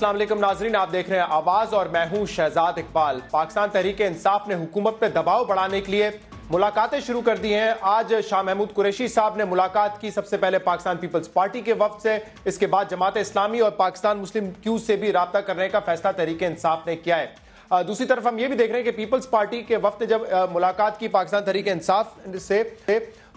अस्सलाम वालेकुम नाजरीन आप देख रहे हैं आवाज़ और मैं हूं शहजाद इकबाल पाकिस्तान तहरीक इंसाफ ने हुकूमत पे दबाव बढ़ाने के लिए मुलाकातें शुरू कर दी हैं आज शाह महमूद कुरैशी साहब ने मुलाकात की सबसे पहले पाकिस्तान पीपल्स पार्टी के वफद से इसके बाद जमात इस्लामी और पाकिस्तान मुस्लिम क्यू से भी रबता करने का फैसला तहरीक इंसाफ ने किया है दूसरी तरफ हम ये भी देख रहे हैं कि पीपल्स पार्टी के वक्त ने जब मुलाकात की पाकिस्तान तहरीक इंसाफ से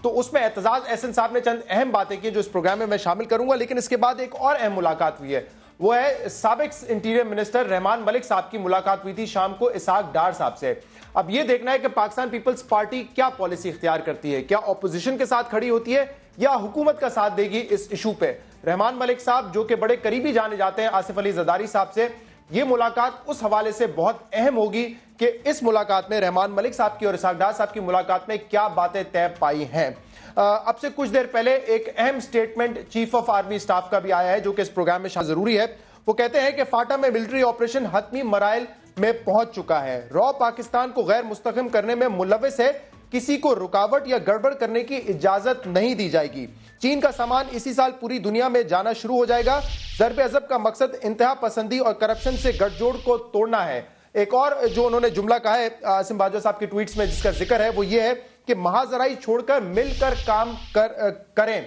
तो उसमें एतजाज एहसन साहब ने चंद अहम बातें की जो इस प्रोग्राम में मैं शामिल करूंगा लेकिन इसके बाद एक और अहम मुलाकात हुई है वो है सबक इंटीरियर मिनिस्टर रहमान मलिक साहब की मुलाकात हुई थी शाम को इसाक डार साहब से अब ये देखना है कि पाकिस्तान पीपल्स पार्टी क्या पॉलिसी इख्तियार करती है क्या ऑपोजिशन के साथ खड़ी होती है या हुकूमत का साथ देगी इस इशू पे रहमान मलिक साहब जो कि बड़े करीबी जाने जाते हैं आसिफ अली जदारी साहब से ये मुलाकात उस हवाले से बहुत अहम होगी कि इस मुलाकात में रहमान मलिक साहब की और इसाक डार साहब की मुलाकात में क्या बातें तय पाई हैं अब से कुछ देर पहले एक अहम statement chief of army staff का भी आया है जो कि इस प्रोग्राम में जरूरी है वो कहते हैं कि फाटा में मिलिट्री ऑपरेशन हतमी मराइल में पहुंच चुका है रॉ पाकिस्तान को गैर मुस्तकम करने में मुलविस है किसी को रुकावट या गड़बड़ करने की इजाजत नहीं दी जाएगी चीन का सामान इसी साल पूरी दुनिया में जाना शुरू हो जाएगा जरब अजब का मकसद इंतहा पसंदी और करप्शन से गठजोड़ को तोड़ना है एक और जो उन्होंने जुमला कहा है आसिम बाजवा साहब की ट्वीट्स में जिसका जिक्र है वो ये है कि महाजराई छोड़कर मिलकर काम कर करें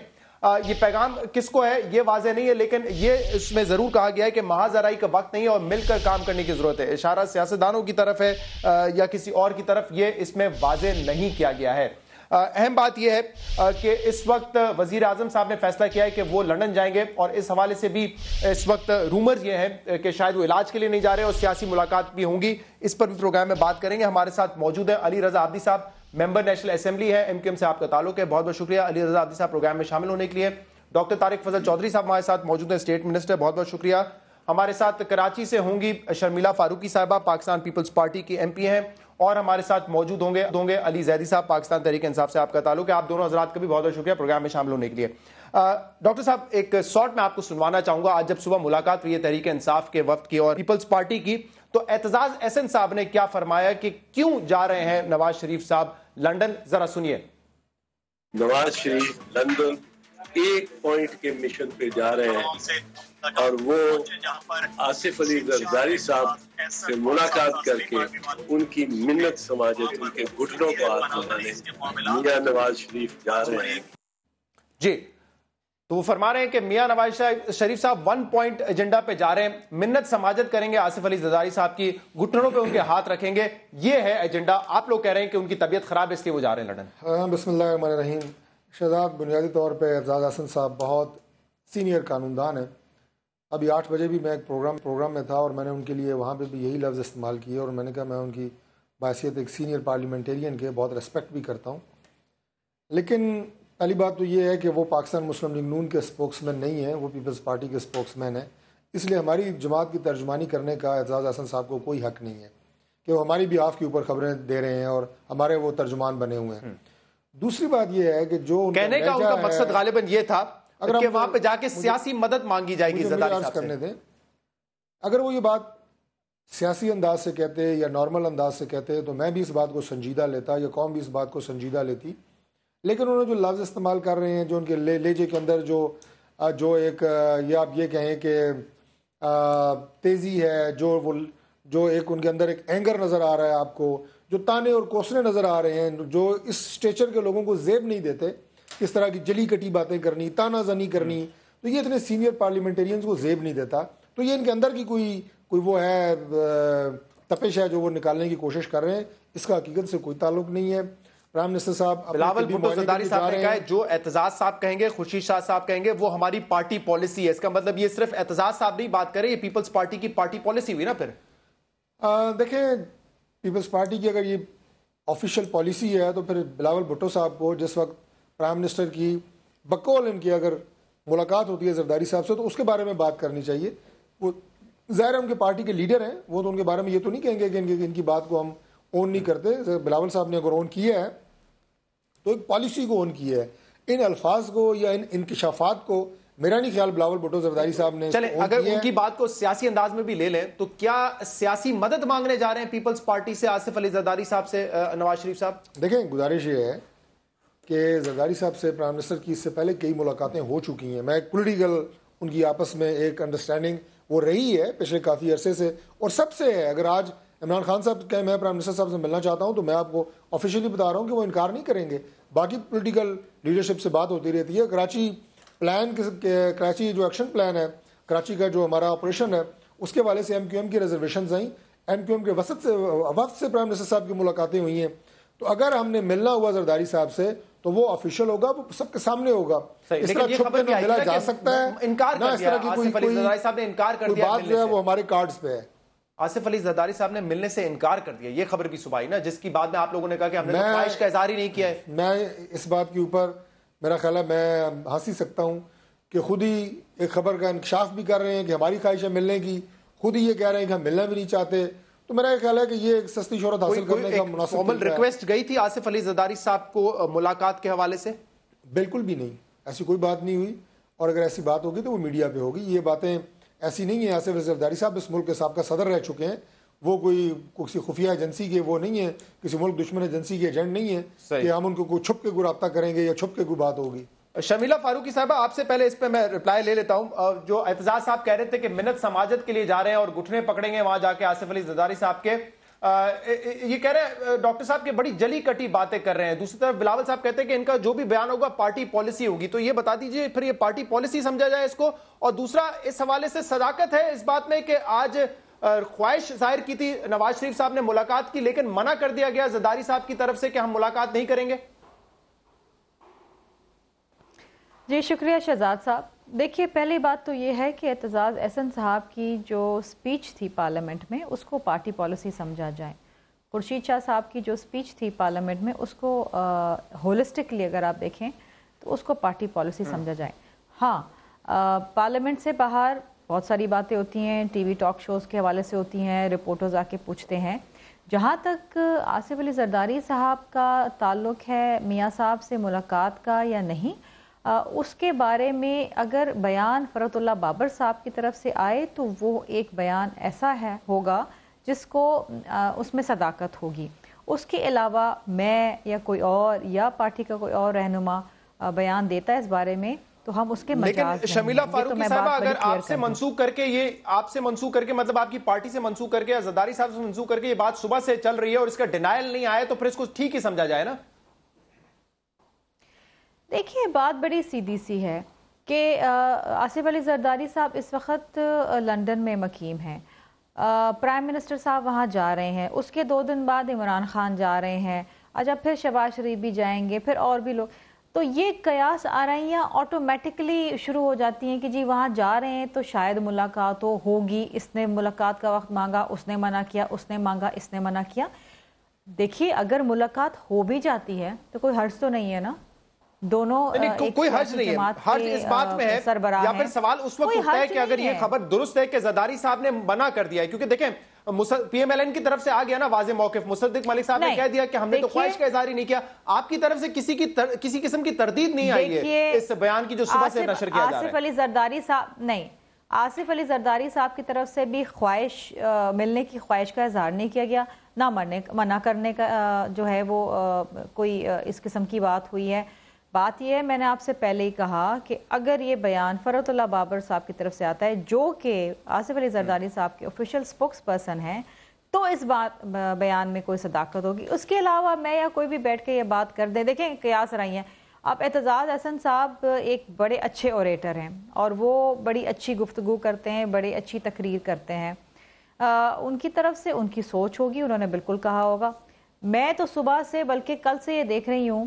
ये पैगाम किसको है ये वाजह नहीं है लेकिन ये इसमें जरूर कहा गया है कि महाजराई का वक्त नहीं है और मिलकर काम करने की जरूरत है इशारा सियासतदानों की तरफ है या किसी और की तरफ ये इसमें वाजह नहीं किया गया है अहम बात यह है कि इस वक्त वजीर आजम साहब ने फैसला किया है कि वो लंदन जाएंगे और इस हवाले से भी इस वक्त रूमर ये हैं कि शायद वो इलाज के लिए नहीं जा रहे और सियासी मुलाकात भी होंगी इस पर भी प्रोग्राम में बात करेंगे हमारे साथ मौजूद है Ali Raza Abidi sahab member national assembly है एमक्यूएम से आपका ताल्लुक है बहुत बहुत शुक्रिया अली रजा आदि साहब प्रोग्राम में शामिल होने के लिए डॉक्टर तारिक फजल चौधरी साहब हमारे साथ मौजूद हैं स्टेट मिनिस्टर बहुत बहुत शुक्रिया हमारे साथ कराची से होंगी शर्मिला फारूकी साहबा पाकिस्तान पीपल्स पार्टी की एम हैं और हमारे साथ मौजूद होंगे होंगे अली जैदी साहब पाकिस्तान तहरीक इंसाफ से आपका ताल्लुक है आप दोनों हजरात का भी बहुत बहुत शुक्रिया प्रोग्राम में शामिल होने के लिए डॉक्टर साहब एक शॉर्ट में आपको सुनवाना चाहूंगा आज जब सुबह मुलाकात हुई है तहरीक इंसाफ के वक्त की और पीपल्स पार्टी की तो एतजाज एसन साहब ने क्या फरमाया कि क्यों जा रहे हैं नवाज शरीफ साहब लंदन जरा सुनिए नवाज शरीफ लंदन एक पॉइंट के मिशन पे जा रहे हैं और वो आसिफ अली गजारी साहब से मुलाकात करके उनकी मिन्नत समाज उनके घुटनों को हाथ लगाने मियाँ नवाज शरीफ जा रहे हैं जी तो वो फरमा रहे हैं कि मियां नवाज शरीफ साहब वन पॉइंट एजेंडा पे जा रहे हैं मिन्नत समाजत करेंगे आसिफ अली जदारी साहब की घुटनों पे उनके हाथ रखेंगे ये है एजेंडा आप लोग कह रहे हैं कि उनकी तबीयत खराब है इसलिए वो जा रहे हैं लड़न बसमिल्ल रहीम शहजाद बुनियादी तौर पर एजाज हसन साहब बहुत सीनियर कानूनदान हैं अभी आठ बजे भी मैं एक प्रोग्राम प्रोग्राम में था और मैंने उनके लिए वहाँ पर भी यही लफ्ज़ इस्तेमाल किए और मैंने कहा मैं उनकी बासीत एक सीनियर पार्लियामेंटेरियन के बहुत रेस्पेक्ट भी करता हूँ लेकिन पहली बात तो ये है कि वो पाकिस्तान मुस्लिम लीग नून के स्पोक्समैन नहीं है वो पीपल्स पार्टी के स्पोक्समैन है इसलिए हमारी जमात की तर्जमानी करने का एजाज़ अहसन साहब को कोई हक नहीं है कि वो हमारी भी आपके के ऊपर खबरें दे रहे हैं और हमारे वो तर्जुमान बने हुए हैं हम्म। दूसरी बात यह है कि जो कहने का उनका मकसद गालिबन ये था अगर कि वहां पे जाके सियासी मदद मांगी जाएगी करने दें अगर वो ये बात सियासी अंदाज से कहते या नॉर्मल अंदाज से कहते तो मैं भी इस बात को संजीदा लेता या कौम भी इस बात को संजीदा लेती लेकिन उन्होंने जो लफ्ज़ इस्तेमाल कर रहे हैं जो उनके ले लेजे के अंदर जो जो एक या आप ये कहें कि तेज़ी है जो वो जो एक उनके अंदर एक एंगर नज़र आ रहा है आपको जो ताने और कोसने नज़र आ रहे हैं जो इस स्टेचर के लोगों को जेब नहीं देते इस तरह की जली कटी बातें करनी तानाजनी करनी तो ये इतने सीनियर पार्लियामेंटेरियंस को जेब नहीं देता तो ये इनके अंदर की कोई कोई वो है तपिश है जो वो निकालने की कोशिश कर रहे हैं इसका हकीकत से कोई ताल्लुक नहीं है प्राइम मिनिस्टर साहब बिलावल भुट्टो जरदारी साहब ने कहा है जो एतजाज साहब कहेंगे खुशी शाह साहब कहेंगे वो हमारी पार्टी पॉलिसी है इसका मतलब ये सिर्फ एतजाज साहब नहीं बात करें ये पीपल्स पार्टी की पार्टी पॉलिसी हुई ना फिर देखें पीपल्स पार्टी की अगर ये ऑफिशियल पॉलिसी है तो फिर बिलावल भुट्टो साहब को जिस वक्त प्राइम मिनिस्टर की बकौल इनकी अगर मुलाकात होती है जरदारी साहब से तो उसके बारे में बात करनी चाहिए वो ज़ाहिर है उनके पार्टी के लीडर हैं वो तो उनके बारे में ये तो नहीं कहेंगे कि इनकी बात को हम ओन नहीं करते बिलावल साहब ने अगर ओन किया है तो एक पॉलिसी को ऑन की है इन अल्फाज को या इन इंकशाफात को मेरा नहीं ख्याल बिलावल भुटो जरदारी साहब ने चले अगर उनकी बात को सियासी अंदाज में भी ले लें तो क्या सियासी मदद मांगने जा रहे हैं पीपल्स पार्टी से आसिफ अली जरदारी साहब से नवाज शरीफ साहब देखें गुजारिश ये है कि जरदारी साहब से प्राइम मिनिस्टर की इससे पहले कई मुलाकातें हो चुकी हैं मैं पोलिटिकल उनकी आपस में एक अंडरस्टैंडिंग वो रही है पिछले काफ़ी अरसे से और सबसे है अगर आज इमरान खान साहब कहें मैं प्राइम मिनिस्टर साहब से मिलना चाहता हूँ तो मैं आपको ऑफिशियली बता रहा हूँ कि वो इनकार नहीं करेंगे बाकी पोलिटिकल लीडरशिप से बात होती रहती है कराची प्लान कराची जो एक्शन प्लान है कराची का जो हमारा ऑपरेशन है उसके वाले से एम क्यू एम की रिजर्वेशन आई एम क्यू एम के वसत से वक्त से प्राइम मिनिस्टर साहब की मुलाकातें हुई हैं तो अगर हमने मिलना हुआ जरदारी साहब से तो वो ऑफिशियल होगा वो सबके सामने होगा इस तरह छुपे तो मिला जा सकता है इनकार ना इस तरह की कोई कोई बात जो है वो हमारे कार्ड्स पे है आसिफ अली जरदारी साहब ने मिलने से इनकार कर दिया ये खबर भी सुबाई ना जिसकी बाद में आप लोगों ने कहा कि हमने तो का इजहार ही नहीं किया है मैं इस बात के ऊपर मेरा ख्याल है मैं हंसी सकता हूँ कि खुद ही एक खबर का इंकशाफ भी कर रहे हैं कि हमारी ख्वाहिश है मिलने की खुद ही ये कह रहे हैं कि हम मिलना भी नहीं चाहते तो मेरा ये ख्याल है कि ये एक सस्ती शहरत हासिल करने का मुनासिब रिक्वेस्ट गई थी आसिफ अली जरदारी साहब को मुलाकात के हवाले से बिल्कुल भी नहीं ऐसी कोई बात नहीं हुई और अगर ऐसी बात होगी तो वो मीडिया पे होगी ये बातें ऐसी नहीं है आसिफ जरदारी साहब इस मुल्क के सबका सदर रह चुके हैं वो कोई किसी खुफिया एजेंसी के वो नहीं है किसी मुल्क दुश्मन एजेंसी के एजेंट नहीं है कि हम उनको कोई छुप के कोई रबता करेंगे या छुप के कोई बात होगी शमीला फारूकी साहबा आपसे पहले इस पर मैं रिप्लाई ले लेता हूं जो एतजाज साहब कह रहे थे कि मिनत समाजत के लिए जा रहे हैं और घुटने पकड़ेंगे वहां जाके आसिफ अली जदारी साहब के ये कह रहे हैं डॉक्टर साहब के बड़ी जली कटी बातें कर रहे हैं दूसरी तरफ बिलावल साहब कहते हैं कि इनका जो भी बयान होगा पार्टी पॉलिसी होगी तो ये बता दीजिए फिर ये पार्टी पॉलिसी समझा जाए इसको और दूसरा इस हवाले से सदाकत है इस बात में कि आज ख्वाहिश जाहिर की थी नवाज शरीफ साहब ने मुलाकात की लेकिन मना कर दिया गया जदारी साहब की तरफ से कि हम मुलाकात नहीं करेंगे जी शुक्रिया शहजाद साहब देखिए पहली बात तो ये है कि एतजाज़ एहसन साहब की जो स्पीच थी पार्लियामेंट में उसको पार्टी पॉलिसी समझा जाए खुर्शीद शाह साहब की जो स्पीच थी पार्लियामेंट में उसको होलिस्टिकली अगर आप देखें तो उसको पार्टी पॉलिसी हम्म। समझा जाए हाँ पार्लियामेंट से बाहर बहुत सारी बातें होती हैं टीवी टॉक शोज़ के हवाले से होती हैं रिपोर्टर्स आके पूछते हैं जहाँ तक आसिफ अली जरदारी साहब का ताल्लुक़ है मियाँ साहब से मुलाकात का या नहीं उसके बारे में अगर बयान फ़रतुल्ला बाबर साहब की तरफ से आए तो वो एक बयान ऐसा है होगा जिसको उसमें सदाकत होगी उसके अलावा मैं या कोई और या पार्टी का कोई और रहनुमा बयान देता है इस बारे में तो हम उसके लेकिन शमीला तो फारूकी साहब अगर आपसे मंसूख करके ये आपसे मंसूख करके मतलब आपकी पार्टी से मनसूख करके जदारी साहब से मंसूख करके ये बात सुबह से चल रही है और इसका डिनाइल नहीं आया तो फिर इसको ठीक ही समझा जाए ना देखिए बात बड़ी सीधी सी है कि आसिफ अली जरदारी साहब इस वक्त लंदन में मकीम हैं प्राइम मिनिस्टर साहब वहाँ जा रहे हैं उसके दो दिन बाद इमरान खान जा रहे हैं अच्छा फिर शबाज शरीफ भी जाएंगे फिर और भी लोग तो ये कयास हैं ऑटोमेटिकली शुरू हो जाती हैं कि जी वहाँ जा रहे हैं तो शायद मुलाकात हो तो होगी इसने मुलाकात का वक्त मांगा उसने मना किया उसने मांगा इसने मना किया देखिए अगर मुलाकात हो भी जाती है तो कोई हर्ज तो नहीं है ना दोनों नहीं, को, कोई हर्ज नहीं है हर्ज इस बात में है या फिर सवाल उस वक्त उठता है कि अगर ये खबर दुरुस्त है कि जदारी साहब ने मना कर दिया है क्योंकि देखें पीएमएलएन की तरफ से आ गया ना वाजे मौकफ मुसद्दिक मलिक साहब ने कह दिया कि हमने तो ख्वाहिश का इजहार ही नहीं किया आपकी तरफ से किसी की तर, किसी किस्म की तरदीद नहीं आई है इस बयान की जो सुबह से नशर किया जा रहा है आसिफ अली जरदारी साहब नहीं आसिफ अली जरदारी साहब की तरफ से भी ख्वाहिश मिलने की ख्वाहिश का इजहार नहीं किया गया ना मरने मना करने का जो है वो कोई इस किस्म की बात हुई है बात यह है मैंने आपसे पहले ही कहा कि अगर ये बयान फ़रतुल्ला बाबर साहब की तरफ से आता है जो कि आसिफ अली जरदारी साहब के ऑफिशियल स्पोक्स पर्सन हैं तो इस बात बयान में कोई सदाकत होगी उसके अलावा मैं या कोई भी बैठ के ये बात कर दें देखें कयास रही हैं अब एतजाज़ अहसन साहब एक बड़े अच्छे ओरेटर हैं और वो बड़ी अच्छी गुफ्तु करते हैं बड़ी अच्छी तकरीर करते हैं आ, उनकी तरफ से उनकी सोच होगी उन्होंने बिल्कुल कहा होगा मैं तो सुबह से बल्कि कल से ये देख रही हूँ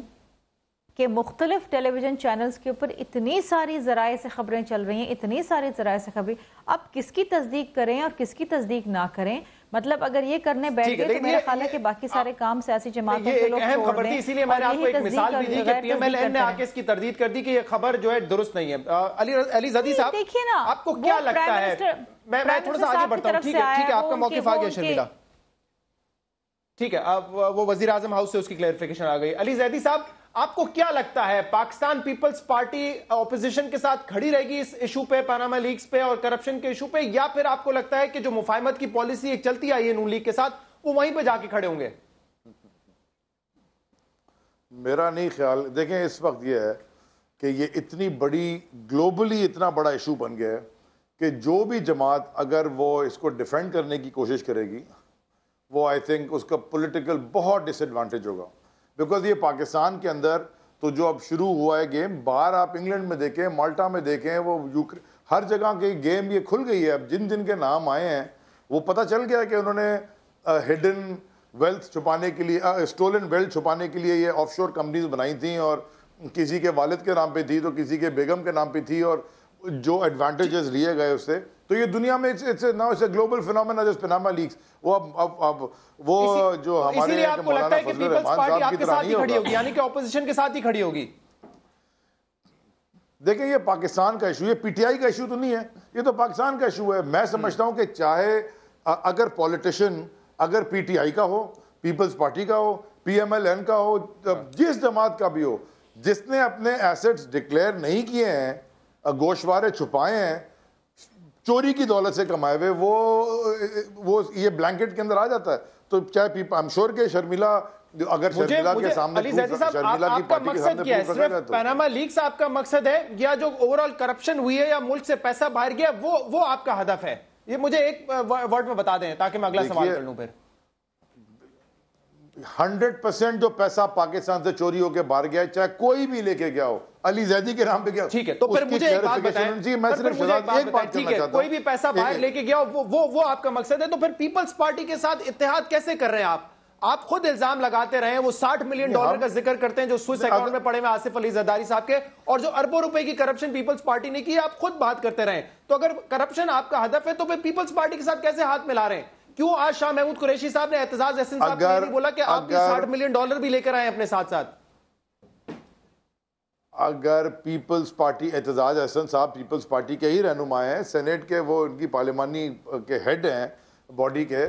कि मुख्तलिफ टेलीविज़न चैनल्स के ऊपर इतनी सारी ज़राए से ख़बरें चल रही हैं इतनी सारी ज़राए से खबरें अब किसकी तस्दीक करें और किसकी तस्दीक ना करें मतलब अगर ये करने बैठे तो मेरा ख्याल है कि बाकी सारे काम सियासी जमातों के लोग खबर थी इसीलिए मैंने आपको एक मिसाल भी दी कि पीएमएलएन ने आके इसकी तर्दीद कर दी कि ये खबर जो है दुरुस्त नहीं है अली अली जदी साहब देखिए ना आपको क्या लगता है मैं मैं थोड़ा सा आगे बढ़ता हूँ ठीक है ठीक है आपका मौके आ गया शर्मिला ठीक है अब वो वजीर आजम हाउस से उसकी क्लैरिफिकेशन आ गई अली जैदी साहब आपको क्या लगता है पाकिस्तान पीपल्स पार्टी ऑपोजिशन के साथ खड़ी रहेगी इस इशू पे पानामा लीग्स पे और करप्शन के इशू पे या फिर आपको लगता है कि जो मुफाहमत की पॉलिसी एक चलती आई है नून लीग के साथ वो वहीं पे जाके खड़े होंगे मेरा नहीं ख्याल देखें इस वक्त ये है कि ये इतनी बड़ी ग्लोबली इतना बड़ा इशू बन गया है कि जो भी जमात अगर वो इसको डिफेंड करने की कोशिश करेगी वो आई थिंक उसका पॉलिटिकल बहुत डिसएडवांटेज होगा बिकॉज ये पाकिस्तान के अंदर तो जो अब शुरू हुआ है गेम बाहर आप इंग्लैंड में देखें माल्टा में देखें वो यूक्रेन हर जगह की गेम ये खुल गई है अब जिन जिन के नाम आए हैं वो पता चल गया कि उन्होंने हिडन वेल्थ छुपाने के लिए स्टोलन वेल्थ छुपाने के लिए ये ऑफशोर कंपनीज बनाई थी और किसी के वालिद के नाम पे थी तो किसी के बेगम के नाम पे थी और जो एडवांटेजेस लिए गए उससे तो ये दुनिया में it's now it's a global phenomena just Panama leaks वो अब अब अब वो इसी, जो हमारे आपको लगता है कि पीपल्स पार्टी आपके साथ ही खड़ी होगी यानी कि ऑपोजिशन के साथ ही खड़ी होगी देखिए ये पाकिस्तान का इशू ये पीटीआई का इशू तो नहीं है ये तो पाकिस्तान का इशू है मैं समझता हूं कि चाहे अगर पॉलिटिशियन अगर पीटीआई का हो पीपल्स पार्टी का हो पीएमएलएन का हो जिस जमात का भी हो जिसने अपने एसेट्स डिक्लेयर नहीं किए हैं गोशवारे छुपाए हैं चोरी की दौलत से कमाए हुए वो वो ये ब्लैंकेट के अंदर आ जाता है तो चाहे आई के शर्मिला अगर मुझे, शर्मिला मुझे, के सामने अली शर्मिला आप, की पार्टी के क्या है सिर्फ लीक्स तो। आपका मकसद है या जो ओवरऑल करप्शन हुई है या मुल्क से पैसा बाहर गया वो वो आपका हदफ है ये मुझे एक वर्ड में बता दें ताकि मैं अगला सवाल कर लूँ फिर हंड्रेड परसेंट जो पैसा पाकिस्तान से चोरी होकर बाहर गया है चाहे कोई भी लेके गया हो अली जैदी के नाम पे गया ठीक है तो फिर मुझे एक बात जी मैं सिर्फ एक बात ठीक है कोई भी पैसा बाहर लेके गया वो वो वो आपका मकसद है तो फिर पीपल्स पार्टी के साथ इतिहाद कैसे कर रहे हैं आप आप खुद इल्जाम लगाते रहे वो 60 मिलियन डॉलर का जिक्र करते हैं जो स्विस अकाउंट में पड़े हुए आसिफ अली जदारी साहब के और जो अरबों रुपए की करप्शन पीपल्स पार्टी ने की आप खुद बात करते रहे तो अगर करप्शन आपका हदफ है तो फिर पीपल्स पार्टी के साथ कैसे हाथ मिला रहे हैं क्यों आज शाह महमूद कुरैशी साहब ने एहतजाज एहसन साहब अगर, नहीं बोला कि आप भी साठ मिलियन डॉलर भी लेकर आए अपने साथ साथ अगर पीपल्स पार्टी एहतजाज एहसन साहब पीपल्स पार्टी के ही रहनुमा हैं सेनेट के वो इनकी पार्लियमानी के हेड हैं बॉडी के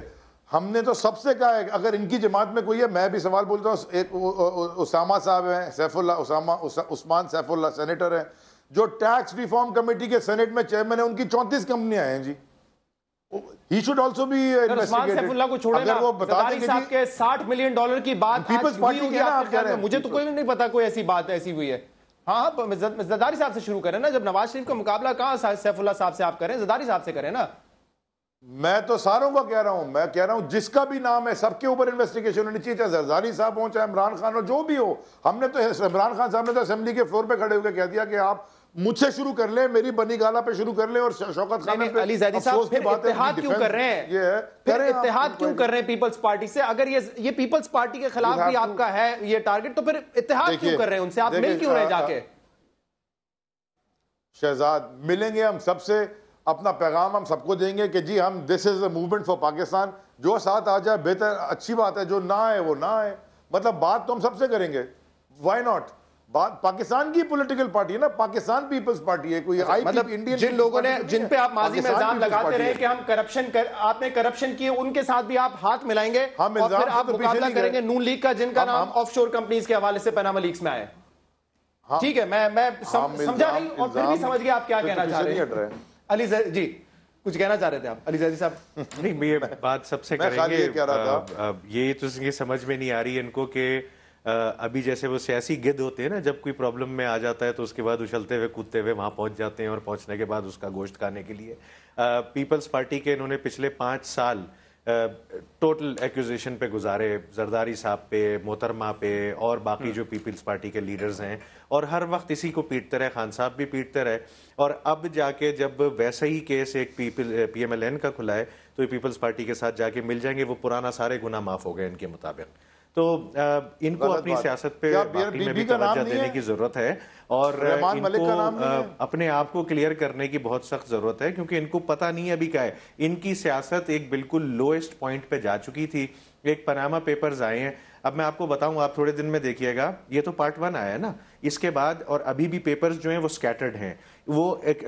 हमने तो सबसे कहा है अगर इनकी जमात में कोई है मैं भी सवाल बोलता हूँ एक उसामा साहब हैं सैफुल्ला उसामा उस्मान सैफुल्ला सेनेटर हैं जो टैक्स रिफॉर्म कमेटी के सेनेट में चेयरमैन है उनकी चौंतीस कंपनियाँ हैं जी He should also be investigated. अगर वो बता देंगे साहब के 60 मिलियन डॉलर की बात पीपल्स पार्टी के ना आप कह रहे हैं मुझे तो कोई नहीं पता कोई ऐसी बात ऐसी हुई है हाँ, हाँ जदारी साहब से शुरू करें ना जब नवाज शरीफ का मुकाबला कहाँ सैफुल्ला साहब से आप करें जदारी साहब से करें ना मैं तो सारों का कह रहा हूं मैं कह रहा हूं जिसका भी नाम है सबके ऊपर इन्वेस्टिगेशन होनी चाहिए चाहे जरदारी साहब हो चाहे इमरान खान हो जो भी हो हमने तो इमरान खान साहब ने तो असेंबली के फ्लोर पे खड़े होकर कह दिया कि आप मुझसे शुरू कर ले मेरी बनी गाला पे शुरू कर ले और शौकत खान पे अली जैदी साहब फिर इत्तेहाद क्यों कर रहे हैं ये है फिर इत्तेहाद क्यों कर रहे हैं पीपल्स पार्टी से अगर ये ये पीपल्स पार्टी के खिलाफ भी आपका है ये टारगेट तो फिर इत्तेहाद क्यों कर रहे हैं उनसे आप मिल क्यों रहे जाके शहजाद मिलेंगे हम सबसे अपना पैगाम हम सबको देंगे कि जी हम this is a movement for Pakistan जो साथ आ जाए बेहतर अच्छी बात है जो ना है वो ना है मतलब बात तो हम सबसे करेंगे व्हाई नॉट पाकिस्तान की पॉलिटिकल पार्टी है ना पाकिस्तान पीपल्स पार्टी है कोई आई अच्छा, मतलब इंडियन जिन लोगों ने जिन पे आप माजी में इल्जाम लगाते रहे कि हम करप्शन कर आपने करप्शन किए उनके साथ भी आप हाथ मिलाएंगे हम हाँ, और फिर आप तो मुकाबला करेंगे नून लीग का जिनका नाम ऑफशोर कंपनीज के हवाले से पनामा लीग्स में आए हाँ। ठीक है मैं मैं हाँ, समझा नहीं और फिर भी समझ गया आप क्या तो कहना चाह रहे हैं अली जी कुछ कहना चाह रहे थे आप अली अलीजाजी साहब नहीं ये बात सबसे करेंगे ये तो समझ में नहीं आ रही इनको कि अभी जैसे वो सियासी गिद होते हैं ना जब कोई प्रॉब्लम में आ जाता है तो उसके बाद उछलते हुए कूदते हुए वहाँ पहुँच जाते हैं और पहुँचने के बाद उसका गोश्त खाने के लिए पीपल्स पार्टी के इन्होंने पिछले पाँच साल टोटल एक्यूजेशन पे गुजारे जरदारी साहब पे मोहतरमा पे और बाकी हम्म। जो पीपल्स पार्टी के लीडर्स हैं और हर वक्त इसी को पीटते रहे खान साहब भी पीटते रहे और अब जाके जब वैसे ही केस एक पीपल पीएमएलएन का खुला है तो ये पीपल्स पार्टी के साथ जाके मिल जाएंगे वो पुराना सारे गुना माफ़ हो गए इनके मुताबिक तो इनको अपनी सियासत पे में भी तवज्जो देने की जरूरत है और इनको अपने आप को क्लियर करने की बहुत सख्त जरूरत है क्योंकि इनको पता नहीं है अभी क्या है इनकी सियासत एक बिल्कुल लोएस्ट पॉइंट पे जा चुकी थी एक पनामा पेपर्स आए हैं अब मैं आपको बताऊं आप थोड़े दिन में देखिएगा ये तो पार्ट वन आया है ना इसके बाद और अभी भी पेपर्स जो हैं वो स्कैटर्ड हैं वो एक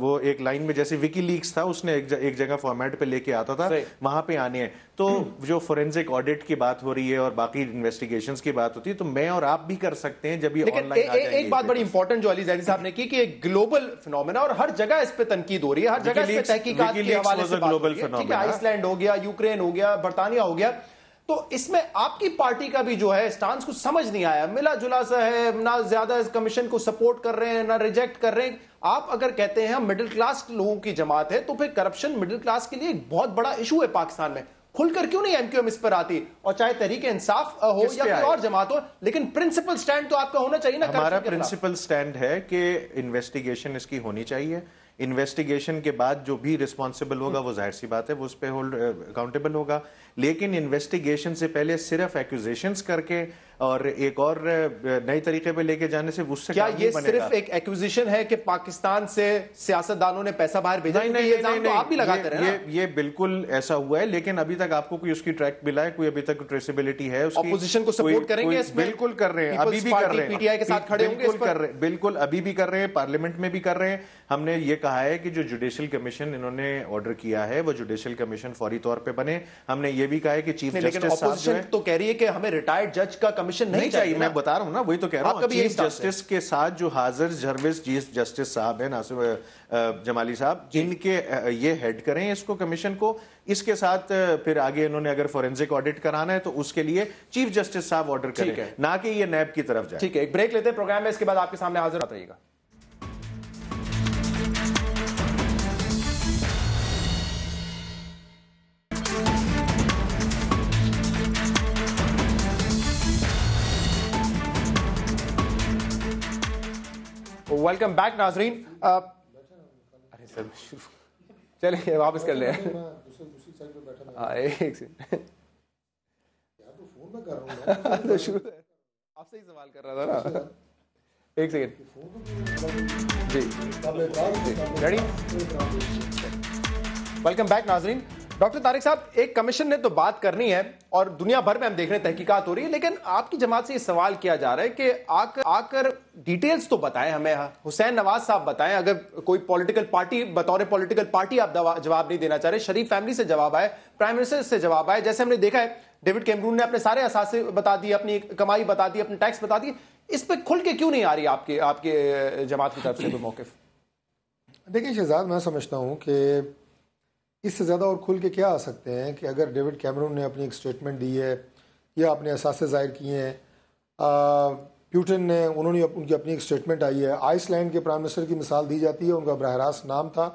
वो एक लाइन में जैसे विकी लीक्स था उसने एक, ज, एक जगह फॉर्मेट पे लेके आता था वहां पे आने हैं तो हम्म। जो फोरेंसिक ऑडिट की बात हो रही है और बाकी इन्वेस्टिगेशन की बात होती है तो मैं और आप भी कर सकते हैं जब ये ऑनलाइन एक बात बड़ी इंपॉर्टेंट जो अली जैदी साहब ने की कि एक ग्लोबल फिनोमेना और हर जगह इस पे तनकीद हो रही है हर जगह इस पे तहकीकात के हवाले से ग्लोबल फिनोमेना आइसलैंड हो गया यूक्रेन हो गया बर्तानिया हो गया तो इसमें आपकी पार्टी का भी जो है स्टांस कुछ समझ नहीं आया मिला जुला सा है ना ज्यादा इस कमीशन को सपोर्ट कर रहे हैं ना रिजेक्ट कर रहे हैं आप अगर कहते हैं हम मिडिल क्लास लोगों की जमात है तो फिर करप्शन मिडिल क्लास के लिए एक बहुत बड़ा इशू है पाकिस्तान में खुलकर क्यों नहीं एमक्यूएम इस पर आती और चाहे तरीके इंसाफ हो या कोई और जमात हो लेकिन प्रिंसिपल स्टैंड तो आपका होना चाहिए ना हमारा प्रिंसिपल स्टैंड है कि इन्वेस्टिगेशन इसकी होनी चाहिए इन्वेस्टिगेशन के बाद जो भी रिस्पॉन्सिबल होगा वो जाहिर सी बात है वो उस पर होल्ड अकाउंटेबल होगा लेकिन इन्वेस्टिगेशन से पहले सिर्फ एक्यूजेशन करके और एक और नए तरीके पे लेके जाने से उससे क्या ये सिर्फ एक एक्विजिशन है कि पाकिस्तान से सियासतदानों ने पैसा बाहर भेजा नहीं, नहीं, नहीं, तो नहीं, नहीं, नहीं, नहीं, ये, ये बिल्कुल ऐसा हुआ है लेकिन अभी तक आपको कोई उसकी ट्रैक मिला है कोई अभी तक ट्रेसिबिलिटी है ऑपोजिशन को सपोर्ट करेंगे बिल्कुल कर रहे हैं अभी भी कर रहे हैं पीटीआई के साथ खड़े बिल्कुल कर रहे बिल्कुल अभी भी कर रहे हैं पार्लियामेंट में भी कर रहे हैं हमने ये कहा है कि जो जुडिशियल कमीशन इन्होंने ऑर्डर किया है वो जुडिशियल कमीशन फौरी तौर पर बने हमने ये ये भी कहा है कि चीफ जस्टिस ऑपोजिशन तो कह रही है कि हमें रिटायर्ड जज का कमीशन नहीं, नहीं चाहिए मैं बता रहा हूँ ना वही तो कह रहा हूँ चीफ जस्टिस के साथ जो हाजिर जर्विस चीफ जस्टिस साहब है नासिर जमाली साहब इनके ये हेड करें इसको कमीशन को इसके साथ फिर आगे इन्होंने अगर फोरेंसिक ऑडिट कराना है तो उसके लिए चीफ जस्टिस साहब ऑर्डर करें ना कि ये नैब की तरफ जाए ठीक है एक ब्रेक लेते हैं प्रोग्राम में इसके बाद आपके सामने हाजिर आ रहिएगा वेलकम बैक नाजरीन अरे सर चलिए वापस कर ले हाँ, आपसे ही सवाल कर रहा था ना एक सेकेंड जी रेडी वेलकम बैक नाजरीन डॉक्टर तारिक साहब एक कमीशन ने तो बात करनी है और दुनिया भर में हम देख रहे हैं तहकीकात हो रही है लेकिन आपकी जमात से ये सवाल किया जा रहा है कि आकर आकर डिटेल्स तो बताएं हमें हाँ। हुसैन नवाज साहब बताएं अगर कोई पॉलिटिकल पार्टी बतौर पॉलिटिकल पार्टी आप जवाब नहीं देना चाह रहे शरीफ फैमिली से जवाब आए प्राइम मिनिस्टर से जवाब आए जैसे हमने देखा है डेविड कैमरून ने अपने सारे असासे बता दिए अपनी कमाई बता दी अपने टैक्स बता दिए इस पर खुल के क्यों नहीं आ रही आपके आपके जमात की तरफ से कोई मौकफ देखिए शहजाद मैं समझता हूँ कि इससे ज़्यादा और खुल के क्या आ सकते हैं कि अगर डेविड कैमरून ने अपनी एक स्टेटमेंट दी है या अपने असासे ज़ाहिर किए हैं प्यूटन ने उन्होंने उनकी अपनी एक स्टेटमेंट आई है आइसलैंड के प्राइम मिनिस्टर की मिसाल दी जाती है उनका बरह रास्त नाम था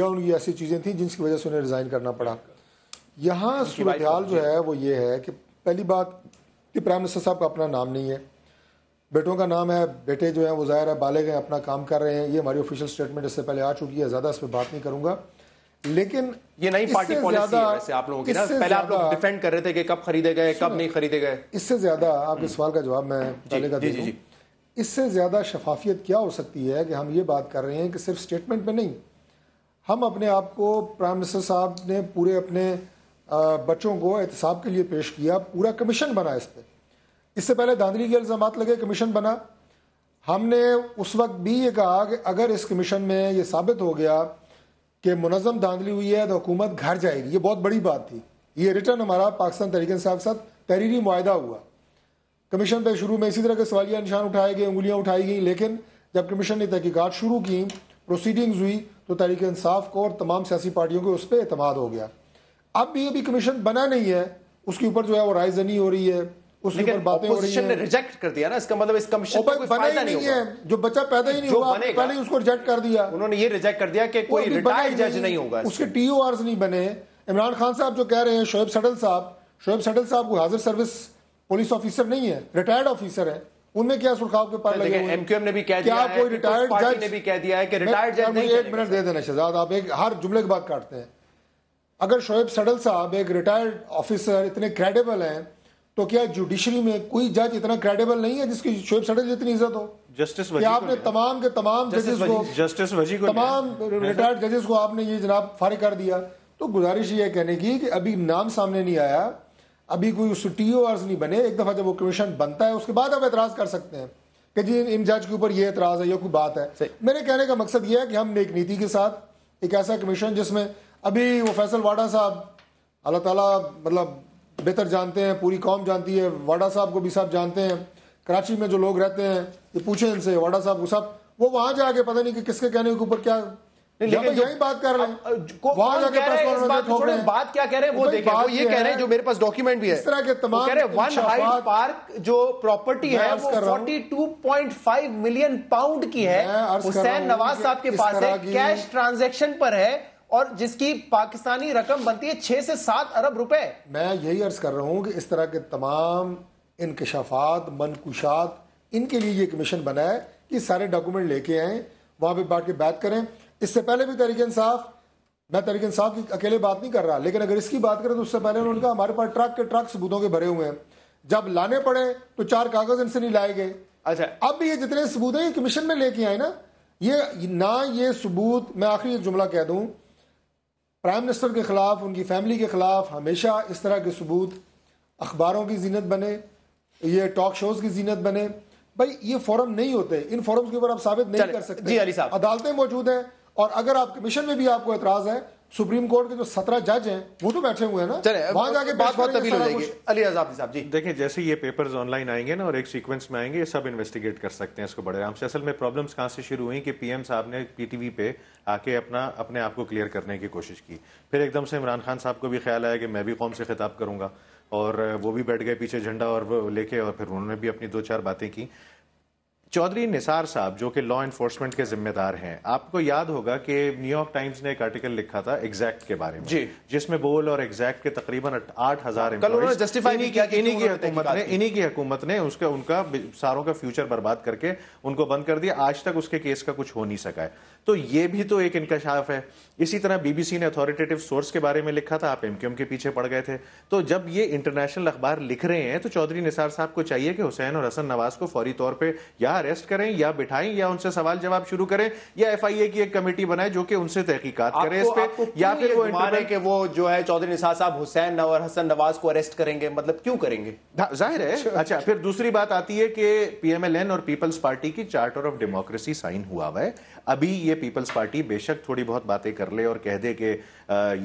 या उनकी ऐसी चीज़ें थी जिनकी वजह से उन्हें रिज़ाइन करना पड़ा यहाँ सूरत हाल जो है वो ये है कि पहली बात कि प्राइम मिनिस्टर साहब का अपना नाम नहीं है बेटों का नाम है बेटे जो हैं वो ज़ाहिर है बालग हैं अपना काम कर रहे हैं ये हमारी ऑफिशियल स्टेटमेंट इससे पहले आ चुकी है ज़्यादा इस पर बात नहीं करूँगा लेकिन ये नई पार्टी पॉलिसी है वैसे आप लोगों की ना पहले आप लोग डिफेंड कर रहे थे कि कब खरीदे गए कब नहीं खरीदे गए इससे ज्यादा आपके सवाल का जवाब मैं पहले का दे दूं इससे ज्यादा शफाफियत क्या हो सकती है कि हम ये बात कर रहे हैं कि सिर्फ स्टेटमेंट में नहीं हम अपने आप को प्राइम मिनिस्टर साहब ने पूरे अपने बच्चों को एहतसाब के लिए पेश किया पूरा कमीशन बना इस पर इससे पहले धांधली के इल्ज़ाम लगे कमीशन बना हमने उस वक्त भी ये कहा कि अगर इस कमीशन में ये साबित हो गया कि मुनज़म धांधली हुई है तो हुकूमत घर जाएगी ये बहुत बड़ी बात थी ये रिटर्न हमारा पाकिस्तान तहरीक के साथ तहरीरी माहा हुआ कमीशन पर शुरू में इसी तरह के सवालिया निशान उठाए गए उंगलियाँ उठाई गई लेकिन जब कमीशन ने तहकीकत शुरू की प्रोसीडिंग्स हुई तो तहरीक इंसाफ को और तमाम सियासी पार्टियों को उस पर अतमाद हो गया अब भी अभी कमीशन बना नहीं है उसके ऊपर जो है वो जनी हो रही है लेकिन रिजेक्ट कर दिया ना इसका मतलब इस कमीशन को कोई फायदा नहीं, है जो बच्चा पैदा ही नहीं हुआ पहले उसको रिजेक्ट कर दिया उन्होंने ये रिजेक्ट कर दिया कि कोई रिटायर्ड जज नहीं होगा उसके टीओ नहीं बने इमरान खान साहब जो कह रहे हैं शोएब सडल साहब शोएब सडल साहब को हाजिर सर्विस पुलिस ऑफिसर नहीं है रिटायर्ड ऑफिसर है उनमें क्या सुरखाव के पार तो लगे एमक्यूएम ने भी कह दिया है कोई रिटायर्ड जज ने भी कह दिया है कि रिटायर्ड जज नहीं एक मिनट दे देना शहजाद आप एक हर जुमले के बाद काटते हैं अगर शोएब सडल साहब एक रिटायर्ड ऑफिसर इतने क्रेडिबल हैं तो क्या जुडिशरी में कोई जज इतना क्रेडिबल नहीं है जिसकी शोएब सटल जितनी इज्जत हो जस्टिस वजी आपने तमाम के तमाम जजेस को जस्टिस वजी को तमाम रिटायर्ड जजेस को आपने ये जनाब फारिग कर दिया तो गुजारिश ये कहने की कि अभी नाम सामने नहीं आया अभी कोई उस टी ओ आर्स नहीं बने एक दफ़ा जब वो कमीशन बनता है उसके बाद आप एतराज़ कर सकते हैं कि जी इन जज के ऊपर ये एतराज़ है या कोई बात है मेरे कहने का मकसद ये है कि हम एक नीति के साथ एक ऐसा कमीशन जिसमें अभी वो फैसल वाडा साहब अल्लाह तला मतलब बेहतर जानते हैं पूरी कौम जानती है वाडा साहब को भी सब जानते हैं कराची में जो लोग रहते हैं ये पूछे इनसे वाडा साहब को साहब वो वहां जाके पता नहीं कि किसके कहने के ऊपर क्या यही बात कर रहे हैं बात क्या कह रहे हैं ये मेरे पास डॉक्यूमेंट भी है इस तरह के तमाम पार्क जो प्रॉपर्टी है कैश ट्रांजेक्शन पर है और जिसकी पाकिस्तानी रकम बनती है छह से सात अरब रुपए मैं यही अर्ज कर रहा हूं कि इस तरह के तमाम इनकशाफात मनकुशात इनके लिए ये कमीशन बनाए कि सारे डॉक्यूमेंट लेके आए वहां पर बैठ के बात करें इससे पहले भी तरीके इंसाफ मैं तरीके इंसाफ की अकेले बात नहीं कर रहा लेकिन अगर इसकी बात करें तो उससे पहले उन्होंने कहा हमारे पास ट्रक के ट्रक सबूतों के भरे हुए हैं जब लाने पड़े तो चार कागज इनसे नहीं लाए गए अच्छा अब भी ये जितने सबूत हैं ये कमीशन में लेके आए ना ये ना ये सबूत मैं आखिरी एक जुमला कह दूं प्राइम मिनिस्टर के ख़िलाफ़ उनकी फैमिली के ख़िलाफ़ हमेशा इस तरह के सबूत अखबारों की जीनत बने ये टॉक शोज़ की जीनत बने भाई ये फॉरम नहीं होते इन फॉरम्स के ऊपर आप साबित नहीं कर सकते जी अली साहब अदालतें मौजूद हैं और अगर आप कमीशन में भी आपको एतराज़ है सुप्रीम कोर्ट के जो सत्रह जज हैं वो तो बैठे हुए हैं ना चले वहां जाके बात बहुत तबील हो जाएगी अली आजाद साहब जी देखिए जैसे ये पेपर्स ऑनलाइन आएंगे ना और एक सीक्वेंस में आएंगे ये सब इन्वेस्टिगेट कर सकते हैं इसको बड़े आराम से असल में प्रॉब्लम्स कहाँ से शुरू हुई कि पीएम साहब ने पीटीवी पे आके अपना अपने आप को क्लियर करने की कोशिश की फिर एकदम से इमरान खान साहब को भी ख्याल आया कि मैं भी कौम से खिताब करूंगा और वो भी बैठ गए पीछे झंडा और लेके और फिर उन्होंने भी अपनी दो चार बातें की चौधरी निसार साहब जो कि लॉ इन्फोर्समेंट के जिम्मेदार हैं आपको याद होगा कि न्यूयॉर्क टाइम्स ने एक आर्टिकल लिखा था एग्जैक्ट के बारे में जी जिसमें बोल और एग्जैक्ट के तकरीबन आठ हजार जस्टिफाई नहीं किया इन्हीं की हुकूमत ने इन्हीं की हुकूमत ने उसका उनका सारों का फ्यूचर बर्बाद करके उनको बंद कर दिया आज तक उसके केस का कुछ हो नहीं सका है तो ये भी तो एक इंकशाफ है इसी तरह बीबीसी ने अथॉरिटेटिव सोर्स के बारे में लिखा था आप एमक्यूएम के पीछे पड़ गए थे तो जब ये इंटरनेशनल अखबार लिख रहे हैं तो चौधरी निसार साहब को चाहिए कि हुसैन और हसन नवाज को फौरी तौर पे या अरेस्ट करें या बिठाएं या उनसे सवाल जवाब शुरू करें या एफ की एक कमेटी बनाए जो कि उनसे तहकीकत करे इस पर या फिर वो कि वो जो है चौधरी निसार साहब हुसैन और हसन नवाज को अरेस्ट करेंगे मतलब क्यों करेंगे हाँ, जाहिर है अच्छा।, अच्छा फिर दूसरी बात आती है कि पीएमएलएन और पीपल्स पार्टी की चार्टर ऑफ डेमोक्रेसी साइन हुआ हुआ है अभी ये पीपल्स पार्टी बेशक थोड़ी बहुत बातें कर ले और कह दे कि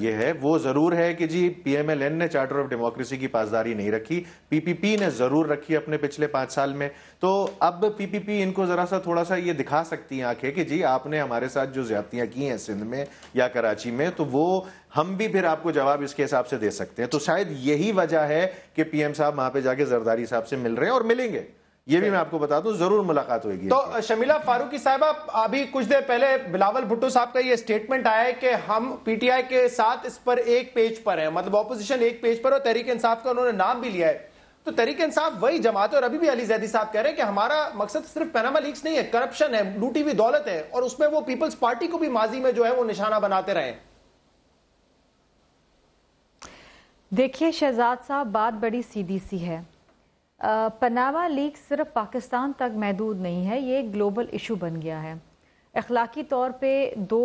ये है वो ज़रूर है कि जी पीएमएलएन ने चार्टर ऑफ डेमोक्रेसी की पासदारी नहीं रखी पीपीपी ने ज़रूर रखी अपने पिछले पांच साल में तो अब पीपीपी इनको ज़रा सा थोड़ा सा ये दिखा सकती है आंखें कि जी आपने हमारे साथ जो ज्यादतियां की हैं सिंध में या कराची में तो वो हम भी फिर आपको जवाब इसके हिसाब से दे सकते हैं तो शायद यही वजह है कि पीएम साहब वहां पे जाके जरदारी साहब से मिल रहे हैं और मिलेंगे ये भी मैं आपको बता दूं जरूर मुलाकात होगी तो शमीला फारूकी साहबा अभी कुछ देर पहले बिलावल भुट्टो साहब का ये स्टेटमेंट आया है कि हम पीटीआई के साथ इस पर एक पेज मतलब पर है मतलब ऑपोजिशन एक पेज पर और तहरीक इंसाफ का उन्होंने नाम भी लिया है तो तहरीक इंसाफ वही जमात है और अभी भी अली जैदी साहब कह रहे हैं कि हमारा मकसद सिर्फ पैनामा लीक्स नहीं है करप्शन है लूटी हुई दौलत है और उसमें वो पीपल्स पार्टी को भी माजी में जो है वो निशाना बनाते रहे देखिए शहजाद साहब बात बड़ी सीधी सी है पनावा लीक सिर्फ पाकिस्तान तक महदूद नहीं है ये एक ग्लोबल इशू बन गया है अखलाकी तौर पर दो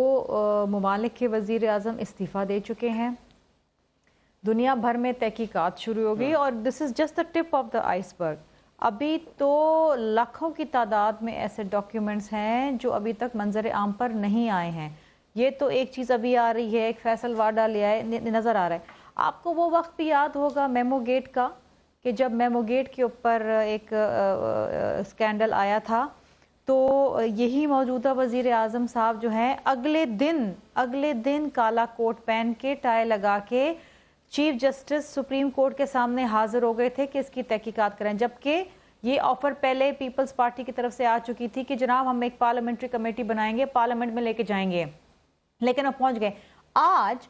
ममालिक के वज़ी अजम इस्तीफ़ा दे चुके हैं दुनिया भर में तहकीक़ात शुरू हो गई हाँ। और this is just the tip of the iceberg अभी तो लाखों की तादाद में ऐसे डॉक्यूमेंट्स हैं जो अभी तक मंजर आम पर नहीं आए हैं ये तो एक चीज़ अभी आ रही है एक फैसल वाडा ले आए नज़र आ रहा है आपको वो वक्त भी याद होगा मेमो गेट का कि जब मेमोगेट के ऊपर एक स्कैंडल आया था तो यही मौजूदा वजीर आजम साहब जो हैं अगले दिन अगले दिन काला कोट पहन के टाई लगा के चीफ जस्टिस सुप्रीम कोर्ट के सामने हाजिर हो गए थे कि इसकी तहकीकात करें जबकि ये ऑफर पहले पीपल्स पार्टी की तरफ से आ चुकी थी कि जनाब हम एक पार्लियामेंट्री कमेटी बनाएंगे पार्लियामेंट में लेके जाएंगे लेकिन अब पहुंच गए आज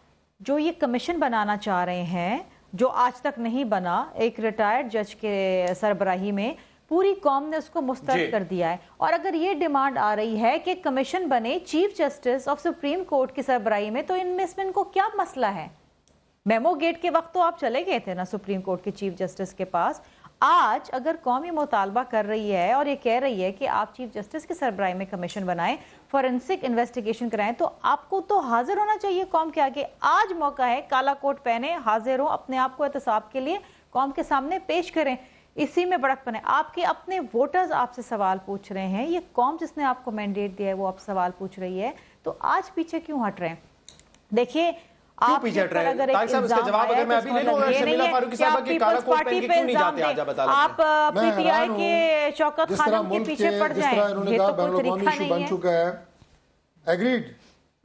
जो ये कमीशन बनाना चाह रहे हैं जो आज तक नहीं बना एक रिटायर्ड जज के सरबराही में पूरी कौम ने उसको मुस्तरद कर दिया है और अगर ये डिमांड आ रही है कि कमीशन बने chief justice of supreme court की सरबराही में तो इनमें इसमें इनको क्या मसला है मेमो गेट के वक्त तो आप चले गए थे ना सुप्रीम कोर्ट के चीफ जस्टिस के पास आज अगर कौम ये मुतालबा कर रही है और ये कह रही है कि आप चीफ जस्टिस की सरबराही में कमीशन बनाएं फॉरेंसिक इन्वेस्टिगेशन कराएं तो आपको तो हाजिर होना चाहिए कौम के आगे आज मौका है काला कोट पहने हाजिर हो अपने आप को एहतसाब के लिए कौम के सामने पेश करें इसी में बड़क बने आपके अपने वोटर्स आपसे सवाल पूछ रहे हैं ये कौम जिसने आपको मैंडेट दिया है वो आप सवाल पूछ रही है तो आज पीछे क्यों हट रहे हैं देखिए आप